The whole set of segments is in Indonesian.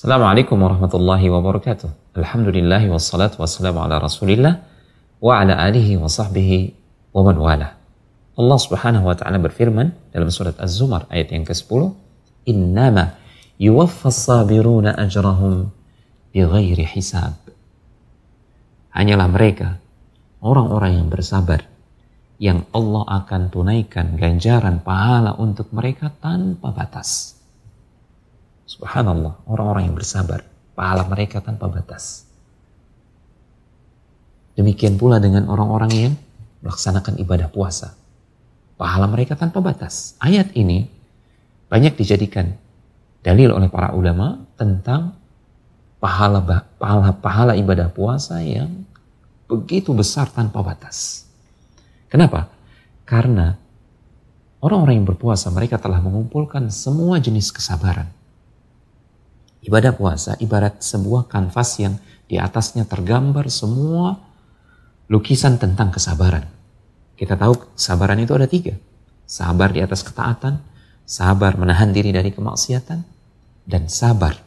Assalamualaikum warahmatullahi wabarakatuh. Alhamdulillahi wassalatu wassalamu ala rasulillah wa ala alihi wa sahbihi wa man wala. Allah subhanahu wa ta'ala berfirman dalam surat Az-Zumar ayat yang ke-10 Innama yuwaffas sabiruna ajrahum bighairi hisab. Hanyalah mereka, orang-orang yang bersabar, yang Allah akan tunaikan ganjaran pahala untuk mereka tanpa batas. Subhanallah, orang-orang yang bersabar, pahala mereka tanpa batas. Demikian pula dengan orang-orang yang melaksanakan ibadah puasa. Pahala mereka tanpa batas. Ayat ini banyak dijadikan dalil oleh para ulama tentang pahala pahala pahala ibadah puasa yang begitu besar tanpa batas. Kenapa? Karena orang-orang yang berpuasa mereka telah mengumpulkan semua jenis kesabaran Ibadah puasa ibarat sebuah kanvas yang di atasnya tergambar semua lukisan tentang kesabaran. Kita tahu kesabaran itu ada tiga. Sabar di atas ketaatan, sabar menahan diri dari kemaksiatan, dan sabar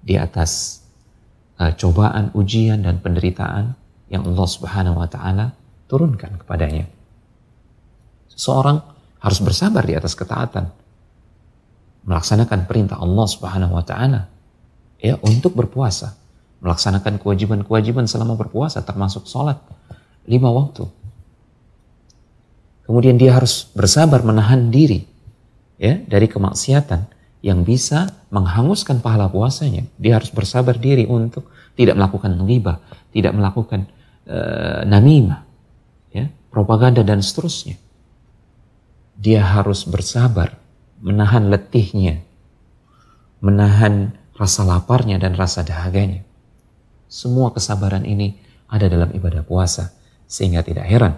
di atas uh, cobaan, ujian, dan penderitaan yang Allah Subhanahu wa Ta'ala turunkan kepadanya. Seseorang harus bersabar di atas ketaatan, melaksanakan perintah Allah Subhanahu wa taala ya untuk berpuasa, melaksanakan kewajiban-kewajiban selama berpuasa termasuk sholat lima waktu. Kemudian dia harus bersabar menahan diri ya dari kemaksiatan yang bisa menghanguskan pahala puasanya. Dia harus bersabar diri untuk tidak melakukan riba, tidak melakukan e, namimah, ya, propaganda dan seterusnya. Dia harus bersabar menahan letihnya, menahan rasa laparnya dan rasa dahaganya. Semua kesabaran ini ada dalam ibadah puasa sehingga tidak heran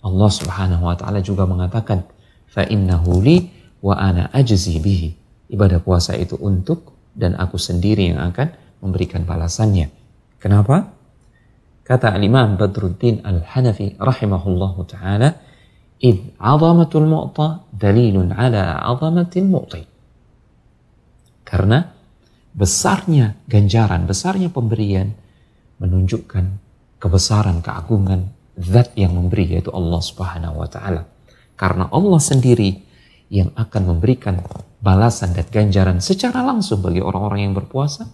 Allah Subhanahu wa taala juga mengatakan fa innahu li wa ana ajzi bihi. Ibadah puasa itu untuk dan aku sendiri yang akan memberikan balasannya. Kenapa? Kata Al-Imam Badruddin Al-Hanafi rahimahullahu taala, إذ عظمة المعطى دليل على عظمة المعطي Karena besarnya ganjaran, besarnya pemberian menunjukkan kebesaran, keagungan zat yang memberi yaitu Allah Subhanahu wa taala. Karena Allah sendiri yang akan memberikan balasan dan ganjaran secara langsung bagi orang-orang yang berpuasa,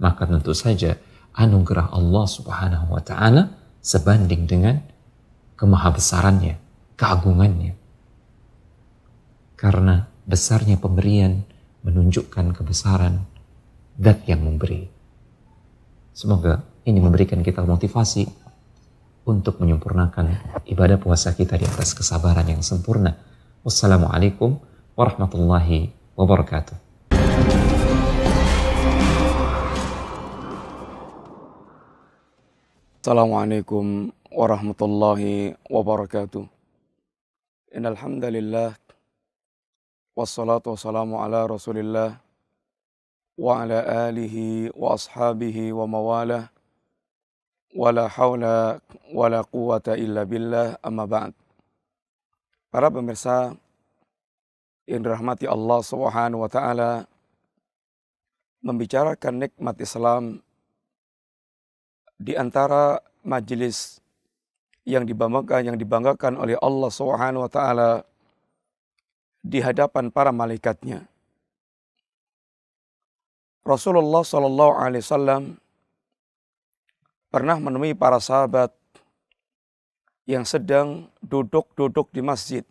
maka tentu saja anugerah Allah Subhanahu wa taala sebanding dengan kemahabesarannya keagungannya. Karena besarnya pemberian menunjukkan kebesaran dat yang memberi. Semoga ini memberikan kita motivasi untuk menyempurnakan ibadah puasa kita di atas kesabaran yang sempurna. Wassalamualaikum warahmatullahi wabarakatuh. Assalamualaikum warahmatullahi wabarakatuh. إن الحمد لله والصلاة والسلام على رسول الله وعلى آله وأصحابه ومواله ولا حول ولا قوة إلا بالله أما بعد yang dirahmati Allah Subhanahu membicarakan nikmat Islam di antara majelis yang dibanggakan yang dibanggakan oleh Allah Subhanahu wa taala di hadapan para malaikatnya. Rasulullah Sallallahu alaihi wasallam pernah menemui para sahabat yang sedang duduk-duduk di masjid,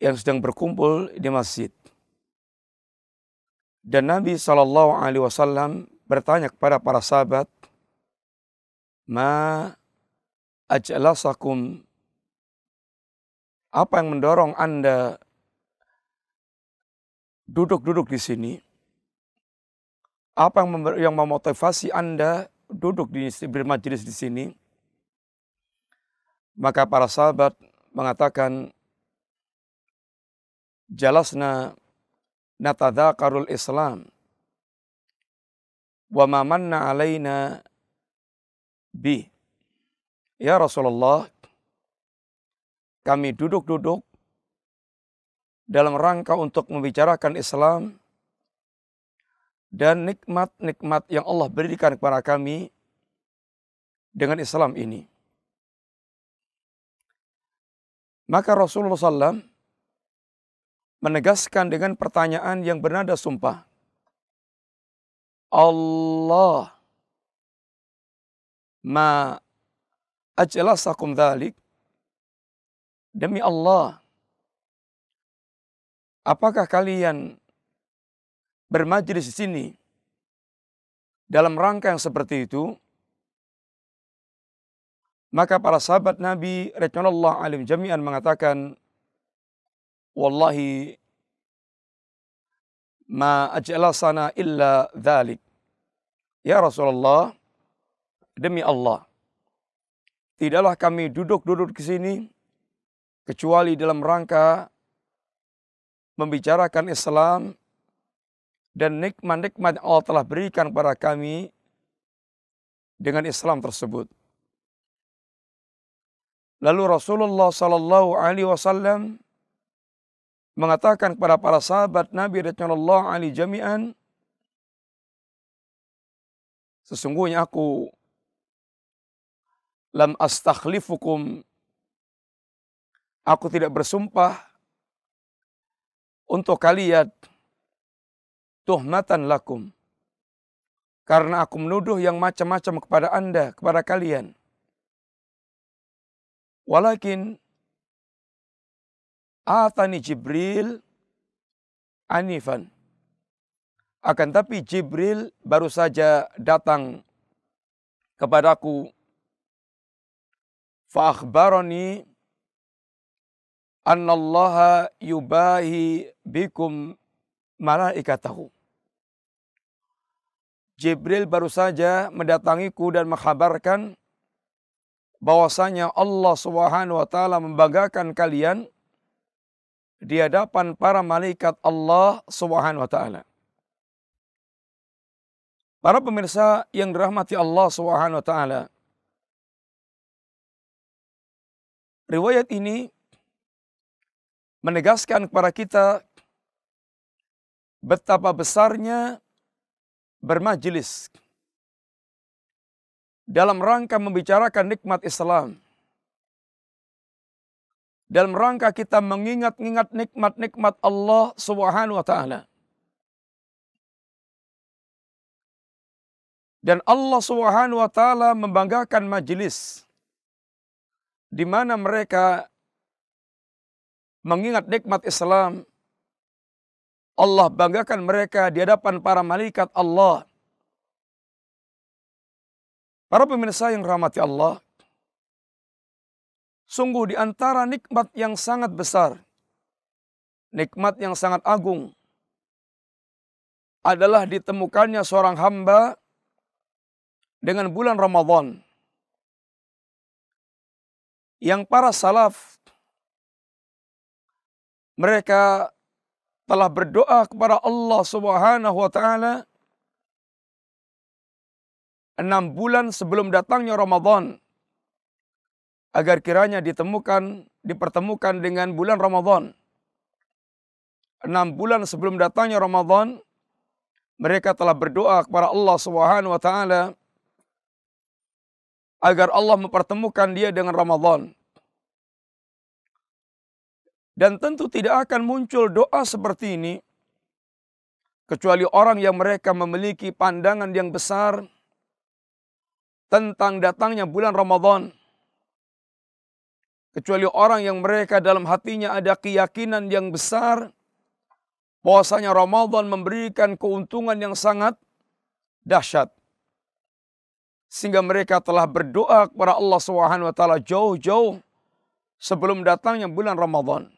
yang sedang berkumpul di masjid. Dan Nabi Sallallahu alaihi wasallam bertanya kepada para sahabat, "Ma Ajalasakum apa yang mendorong Anda duduk-duduk di sini? Apa yang, mem yang memotivasi Anda duduk di bermajelis di sini? Maka para sahabat mengatakan jalasna natadzakarul Islam wa ma manna alaina bi Ya Rasulullah, kami duduk-duduk dalam rangka untuk membicarakan Islam dan nikmat-nikmat yang Allah berikan kepada kami dengan Islam ini. Maka Rasulullah SAW menegaskan dengan pertanyaan yang bernada sumpah. Allah ma ajlasakum dhalik? Demi Allah, apakah kalian bermajlis di sini dalam rangka yang seperti itu? Maka para sahabat Nabi radhiyallahu alim jami'an mengatakan, "Wallahi ma ajlasana illa dhalik." Ya Rasulullah, demi Allah, Tidaklah kami duduk-duduk ke sini kecuali dalam rangka membicarakan Islam dan nikmat-nikmat yang Allah telah berikan kepada kami dengan Islam tersebut. Lalu Rasulullah Sallallahu Alaihi Wasallam mengatakan kepada para sahabat Nabi Rasulullah Ali Jami'an, Sesungguhnya aku lam astakhlifukum aku tidak bersumpah untuk kalian tuhmatan lakum karena aku menuduh yang macam-macam kepada Anda, kepada kalian. Walakin atani Jibril anifan. Akan tapi Jibril baru saja datang kepadaku فأخبرني أن الله يباهي بكم ملائكته Jibril baru saja mendatangiku dan mengkhabarkan bahwasanya Allah Subhanahu wa taala membanggakan kalian di hadapan para malaikat Allah Subhanahu wa taala. Para pemirsa yang dirahmati Allah Subhanahu wa taala, riwayat ini menegaskan kepada kita betapa besarnya bermajelis dalam rangka membicarakan nikmat Islam. Dalam rangka kita mengingat-ingat nikmat-nikmat Allah Subhanahu wa taala. Dan Allah Subhanahu wa taala membanggakan majelis di mana mereka mengingat nikmat Islam. Allah banggakan mereka di hadapan para malaikat Allah. Para pemirsa yang rahmati Allah, sungguh di antara nikmat yang sangat besar, nikmat yang sangat agung adalah ditemukannya seorang hamba dengan bulan Ramadan yang para salaf mereka telah berdoa kepada Allah Subhanahu wa taala enam bulan sebelum datangnya Ramadan agar kiranya ditemukan dipertemukan dengan bulan Ramadan. Enam bulan sebelum datangnya Ramadan mereka telah berdoa kepada Allah Subhanahu wa taala agar Allah mempertemukan dia dengan Ramadan. Dan tentu tidak akan muncul doa seperti ini kecuali orang yang mereka memiliki pandangan yang besar tentang datangnya bulan Ramadan. Kecuali orang yang mereka dalam hatinya ada keyakinan yang besar bahwasanya Ramadan memberikan keuntungan yang sangat dahsyat sehingga mereka telah berdoa kepada Allah Subhanahu wa taala jauh-jauh sebelum datangnya bulan Ramadan.